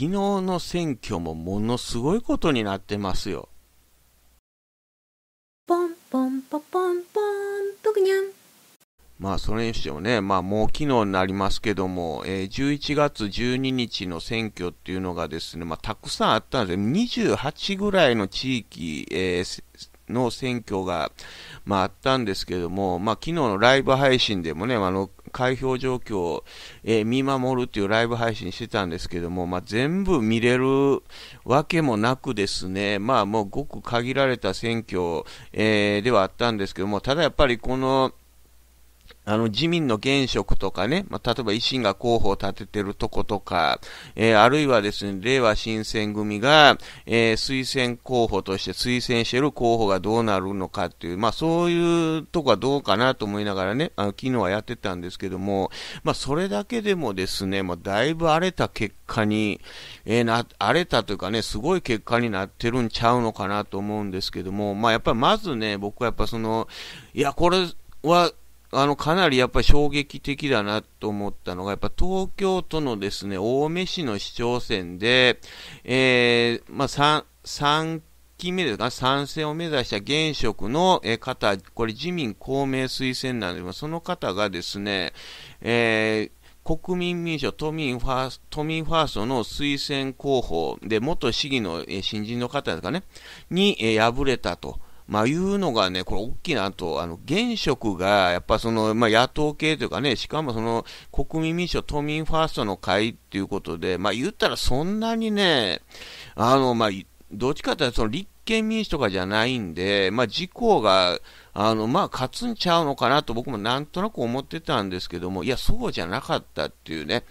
昨日の選挙もものすごいことになってますよ。ポンポンポポンポンまあそれにしてもね、まあもう昨日になりますけども、えー、11月12日の選挙っていうのがですね、まあたくさんあったんですよ。28ぐらいの地域、えー、の選挙が、まあ、あったんですけども、まあ、昨日のライブ配信でもね、あの、開票状況を、えー、見守るっていうライブ配信してたんですけども、まあ、全部見れるわけもなくですね、まあ、もうごく限られた選挙、えー、ではあったんですけども、ただやっぱりこの、あの、自民の現職とかね、まあ、例えば維新が候補を立ててるとことか、えー、あるいはですね、令和新選組が、えー、推薦候補として推薦してる候補がどうなるのかっていう、まあ、そういうとこはどうかなと思いながらね、あの、昨日はやってたんですけども、まあ、それだけでもですね、まあ、だいぶ荒れた結果に、えー、な、荒れたというかね、すごい結果になってるんちゃうのかなと思うんですけども、まあ、やっぱりまずね、僕はやっぱその、いや、これは、あの、かなりやっぱり衝撃的だなと思ったのが、やっぱ東京都のですね、青梅市の市長選で、えー、まあ、3、3期目ですか、参戦を目指した現職の方、これ自民公明推薦なんですが、その方がですね、えー国民民主、都民ファースト、都民ファーストの推薦候補で、元市議の新人の方ですかね、に敗れたと。まあ、いうのがね、これ大きいなと、あの、現職が、やっぱその、まあ、野党系というかね、しかもその、国民民主党民ファーストの会っていうことで、まあ、言ったらそんなにね、あの、まあ、どっちかというと、その、立憲民主とかじゃないんで、まあ、自公が、あの、まあ、勝つんちゃうのかなと僕もなんとなく思ってたんですけども、いや、そうじゃなかったっていうね、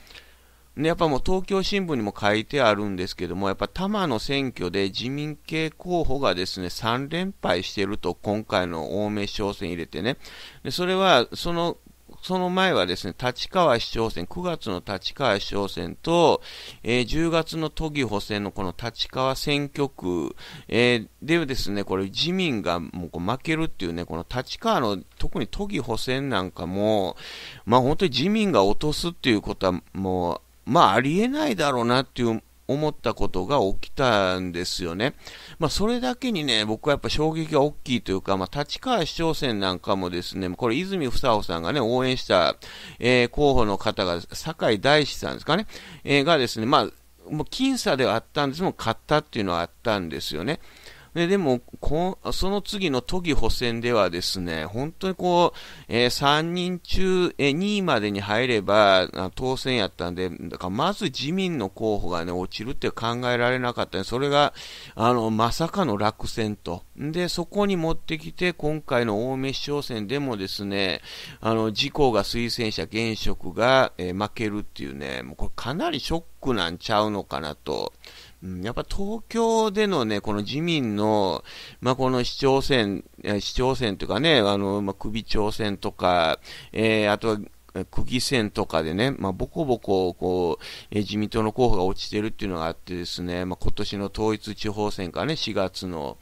でやっぱもう東京新聞にも書いてあるんですけども、やっぱ多摩の選挙で自民系候補がですね、3連敗してると、今回の青梅市長選入れてね。でそれは、そのその前はですね、立川市長選、9月の立川市長選と、えー、10月の都議補選のこの立川選挙区、えー、でですね、これ自民がもうこう負けるっていうね、この立川の特に都議補選なんかも、まあ本当に自民が落とすっていうことはもう、まあ、ありえないだろうなっていう思ったことが起きたんですよね。まあ、それだけにね、僕はやっぱ衝撃が大きいというか、まあ、立川市長選なんかもですね、これ泉房夫さんがね、応援した、えー、候補の方が、酒井大志さんですかね、えー、がですね、まあ、もう僅差ではあったんですも勝ったっていうのはあったんですよね。ででもこ、その次の都議補選ではですね、本当にこう、えー、3人中、えー、2位までに入れば当選やったんで、だからまず自民の候補がね、落ちるって考えられなかったんで、それが、あの、まさかの落選と。で、そこに持ってきて、今回の青梅市長選でもですね、あの、自公が推薦者現職が、えー、負けるっていうね、もうこれかなりショックなんちゃうのかなと。うん、やっぱ東京でのね、この自民の、まあ、この市長選、市長選というかね、あの、まあ、首長選とか、えー、あとは、区議選とかでね、まあ、ボコボコ、こう、えー、自民党の候補が落ちてるっていうのがあってですね、まあ、今年の統一地方選かね、4月の、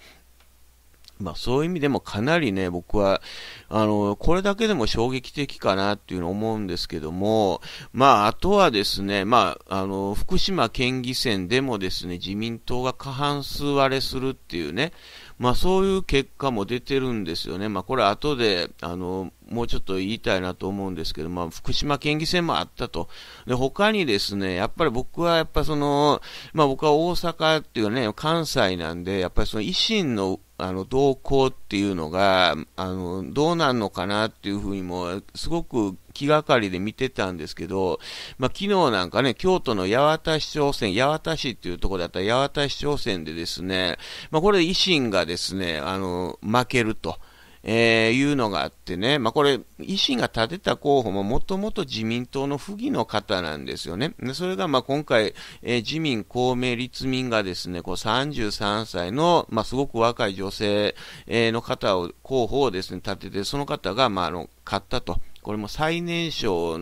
まあそういう意味でもかなりね、僕は、あの、これだけでも衝撃的かなっていうの思うんですけども、まああとはですね、まああの、福島県議選でもですね、自民党が過半数割れするっていうね、まあそういう結果も出てるんですよね。まあこれ後で、あの、もうちょっと言いたいなと思うんですけど、まあ福島県議選もあったと。で、他にですね、やっぱり僕はやっぱその、まあ僕は大阪っていうね、関西なんで、やっぱりその維新のあの動向っていうのがあのどうなんのかなっていうふうにもすごく気がかりで見てたんですけど、まあ、昨日なんかね、京都の八幡市長選、八幡市っていうところだったら八幡市長選でですね、まあ、これ維新がですね、あの、負けると。えー、いうのがあってね、まあ、これ、維新が立てた候補ももともと自民党の不義の方なんですよね。でそれがまあ今回、えー、自民、公明、立民がですね、こう33歳の、まあ、すごく若い女性、えー、の方を、候補をですね、立てて、その方が、まあ、あの、勝ったと。これも最年少、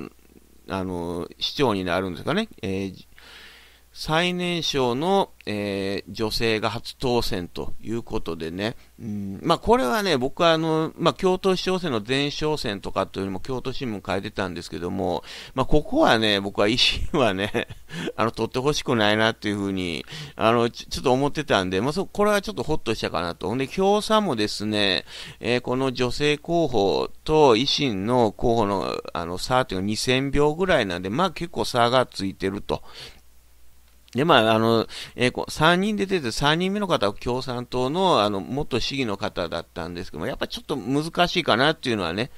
あの、市長になるんですかね。えー最年少の、えー、女性が初当選ということでね、うんまあ、これはね、僕はあの、まあ、京都市長選の前哨戦とかというよりも京都新聞変えてたんですけども、まあ、ここはね、僕は維新はね、あの、取ってほしくないなっていうふうに、あの、ちょっと思ってたんで、まあ、そ、これはちょっとほっとしたかなと。ほんで、共産もですね、えー、この女性候補と維新の候補の、あの、差というのは2000票ぐらいなんで、まあ、結構差がついてるとで、まあ、あの、えー、3人で出て、3人目の方は共産党の、あの、元市議の方だったんですけども、やっぱちょっと難しいかなっていうのはね、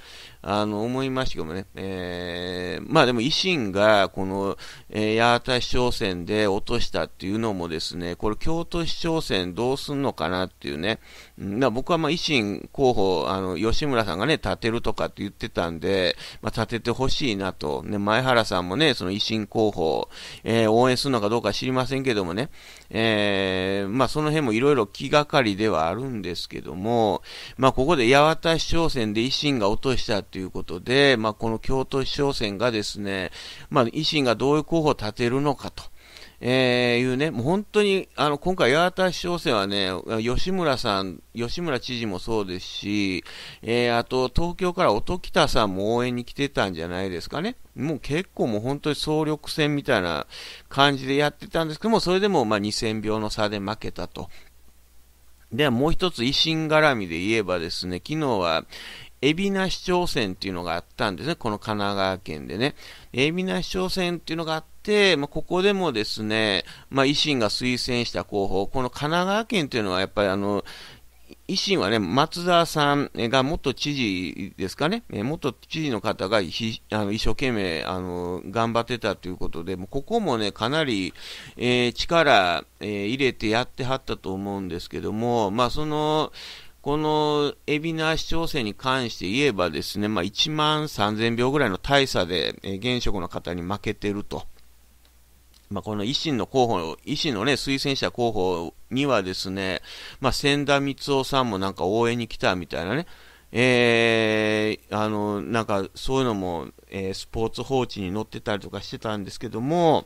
あの、思いましたけどもね、えー、まあでも維新がこの、えー、八幡市長選で落としたっていうのもですね、これ京都市長選どうすんのかなっていうね、だ僕はまあ維新候補、あの、吉村さんがね、立てるとかって言ってたんで、まあ立ててほしいなと、ね、前原さんもね、その維新候補、えー、応援するのかどうか知りませんけどもね、えー、まあその辺もいろいろ気がかりではあるんですけども、まあここで八幡市長選で維新が落としたってということで、まあ、この京都市長選がですね、まあ、維新がどういう候補を立てるのかと。えー、いうね、もう本当に、あの、今回、八幡市長選はね、吉村さん、吉村知事もそうですし、えー、あと、東京から音喜多さんも応援に来てたんじゃないですかね。もう結構もう本当に総力戦みたいな感じでやってたんですけども、それでもまあ2000票の差で負けたと。ではもう一つ維新絡みで言えばですね、昨日は、海老名市長選っていうのがあったんですね、この神奈川県でね。海老名市長選っていうのがあって、まあ、ここでもですね、まあ、維新が推薦した候補、この神奈川県っていうのはやっぱりあの、維新はね、松沢さんが元知事ですかね、元知事の方がひあの一生懸命あの頑張ってたということで、もうここもね、かなり、えー、力、えー、入れてやってはったと思うんですけども、まあ、その、この海老名市長選に関して言えばですね、まあ、1万3000票ぐらいの大差で、え現職の方に負けてると。まあ、この維新の候補、維新のね、推薦者候補にはですね、まあ、千田光夫さんもなんか応援に来たみたいなね、えー、あの、なんかそういうのも、えー、スポーツ報知に載ってたりとかしてたんですけども、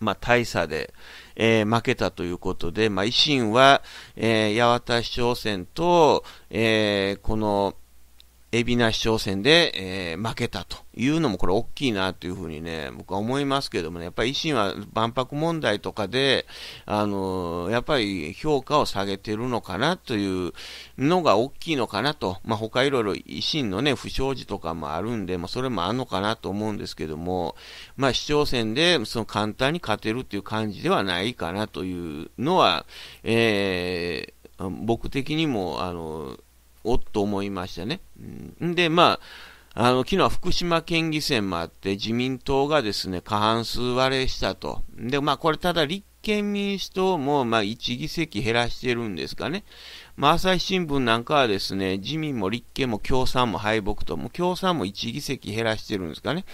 まあ、大差で、えー、負けたということで、まあ、維新は、えー、八幡市長選と、えー、この、海老名市長選で、えー、負けたというのもこれ大きいなというふうにね、僕は思いますけどもね、やっぱり維新は万博問題とかで、あのー、やっぱり評価を下げてるのかなというのが大きいのかなと、まあ、他いろいろ維新のね、不祥事とかもあるんで、まあ、それもあるのかなと思うんですけども、まあ、市長選でその簡単に勝てるっていう感じではないかなというのは、えー、僕的にも、あのーおっと思いましたね。んで、まあ、あの、昨日は福島県議選もあって、自民党がですね、過半数割れしたと。で、まあ、これただ立憲民主党も、まあ、1議席減らしてるんですかね。まあ、朝日新聞なんかはですね、自民も立憲も共産も敗北と、もう共産も1議席減らしてるんですかね。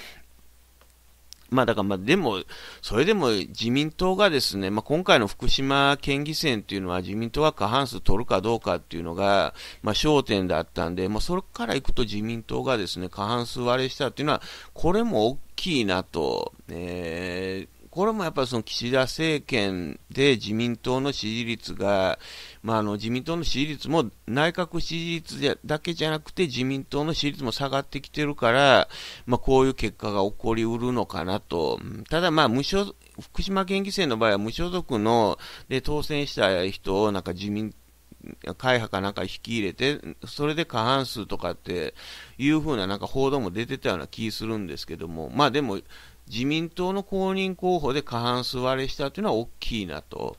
まあだからまあでも、それでも自民党がですね、まあ、今回の福島県議選というのは自民党が過半数取るかどうかというのが、まあ、焦点だったんで、まあ、それからいくと自民党がですね過半数割れしたというのは、これも大きいなと、えーこれもやっぱりその岸田政権で自民党の支持率が、まあ、あの自民党の支持率も内閣支持率だけじゃなくて自民党の支持率も下がってきてるから、まあ、こういう結果が起こりうるのかなと。ただまあ無所福島県議選の場合は無所属ので当選した人をなんか自民会派かなんか引き入れて、それで過半数とかっていううななんか報道も出てたような気するんですけども、まあでも、自民党の公認候補で過半数割れしたというのは大きいなと。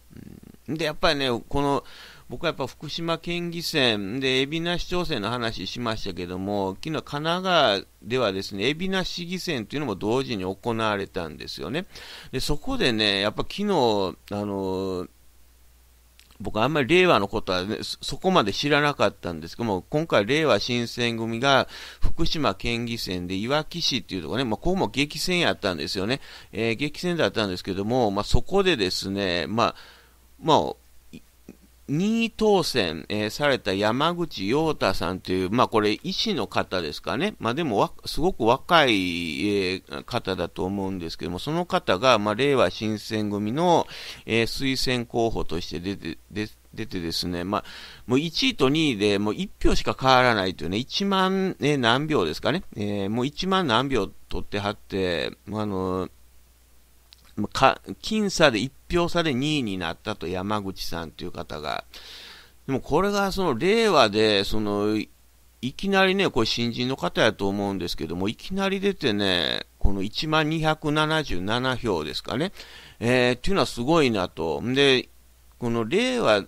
うん、で、やっぱりね、この、僕はやっぱ福島県議選で、海老名市長選の話しましたけども、昨日神奈川ではですね、海老名市議選というのも同時に行われたんですよね。で、そこでね、やっぱ昨日、あのー僕あんまり令和のことは、ね、そこまで知らなかったんですけども、今回令和新選組が福島県議選でいわき市っていうところね、まあ、ここも激戦やったんですよね。えー、激戦だったんですけども、まあ、そこでですね、まあ、まあ、2位当選、えー、された山口陽太さんという、まあ、これ、医師の方ですかね、まあ、でもすごく若い、えー、方だと思うんですけども、その方が、まあ、令和新選組の、えー、推薦候補として出て出てですね、まあ、もう1位と2位でもう1票しか変わらないというね、1万、ね、何票ですかね、えもう1万何票取ってはって、あのか僅差で1票差で2位になったと山口さんという方が。でもこれがその令和で、その、いきなりね、これ新人の方やと思うんですけども、いきなり出てね、この1277万票ですかね。えー、っていうのはすごいなと。で、この令和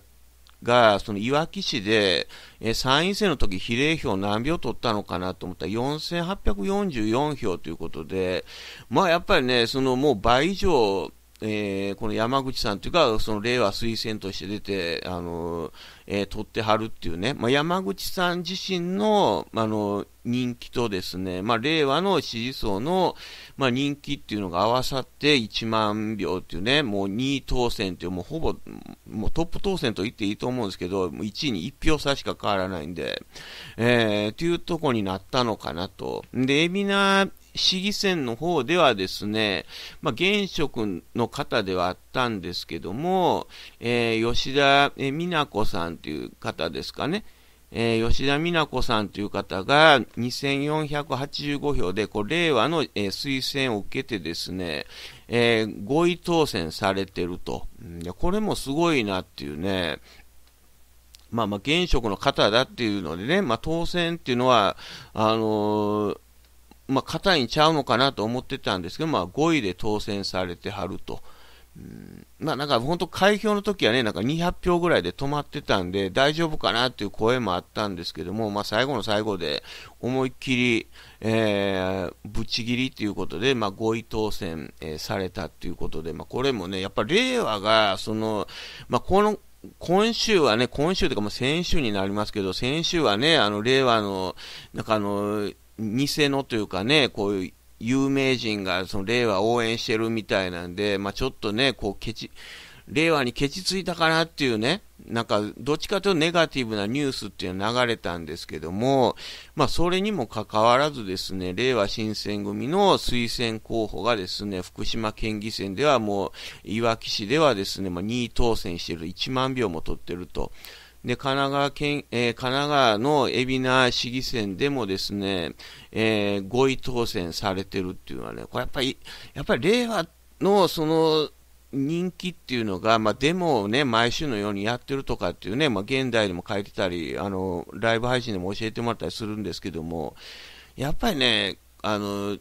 が、そのいわき市で、えー、参院選の時比例票何票取ったのかなと思ったら4844票ということで、まあやっぱりね、そのもう倍以上、えー、この山口さんというか、その令和推薦として出て、あのえー、取ってはるっていうね、まあ、山口さん自身の、あの人気とですね、まあ、令和の支持層の、まあ、人気っていうのが合わさって1万票っていうね、もう2位当選っていう、もうほぼもうトップ当選と言っていいと思うんですけど、1位に1票差しか変わらないんで、えー、っていうとこになったのかなと。で、海老名市議選の方ではですね、まあ、現職の方ではあったんですけども、えー、吉田美奈子さんという方ですかね、えー、吉田美奈子さんという方が2485票で、これ令和の、えー、推薦を受けてですね、えー、5位当選されてると。これもすごいなっていうね、まあまあ現職の方だっていうのでね、まあ当選っていうのは、あのーまあ、硬いんちゃうのかなと思ってたんですけど、まあ、5位で当選されてはると。うん、まあ、なんか本当、開票の時はね、なんか200票ぐらいで止まってたんで、大丈夫かなっていう声もあったんですけども、まあ、最後の最後で思いっきり、えー、ぶっちぎりということで、まあ、5位当選、えー、されたということで、まあ、これもね、やっぱり令和が、その、まあ、この、今週はね、今週というかもう先週になりますけど、先週はね、あの、令和の、なんかあの、偽のというかね、こういう有名人がその令和応援してるみたいなんで、まあ、ちょっとね、こうケチ、令和にケチついたかなっていうね、なんかどっちかというとネガティブなニュースっていうのが流れたんですけども、まあそれにもかかわらずですね、令和新選組の推薦候補がですね、福島県議選ではもう、いわき市ではですね、まあ2位当選してる、1万票も取ってると。で、神奈川県、えー、神奈川の海老名市議選でもですね、えー、5位当選されてるっていうのはね、これやっぱり、やっぱり令和のその、人気っていうのが、まあ、デモをね、毎週のようにやってるとかっていうね、まあ、現代でも書いてたり、あの、ライブ配信でも教えてもらったりするんですけども、やっぱりね、あの、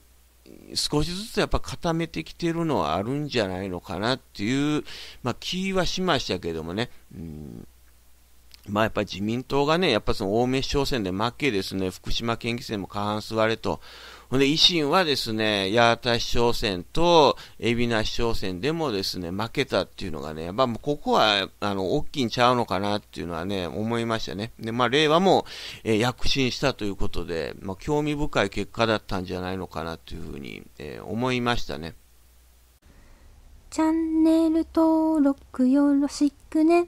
少しずつやっぱ固めてきてるのはあるんじゃないのかなっていう、まあ、気はしましたけどもね、うんまあ、やっぱり自民党がね、やっぱその青梅市長選で負けですね、福島県議選も過半数割れと。ほんで、維新はですね、八幡市長選と海老名市長選でもですね、負けたっていうのがね、やっぱもうここは、あの、大きいんちゃうのかなっていうのはね、思いましたね。で、まあ、令和も、えー、躍進したということで、まあ、興味深い結果だったんじゃないのかなというふうに、えー、思いましたね。チャンネル登録よろしくね。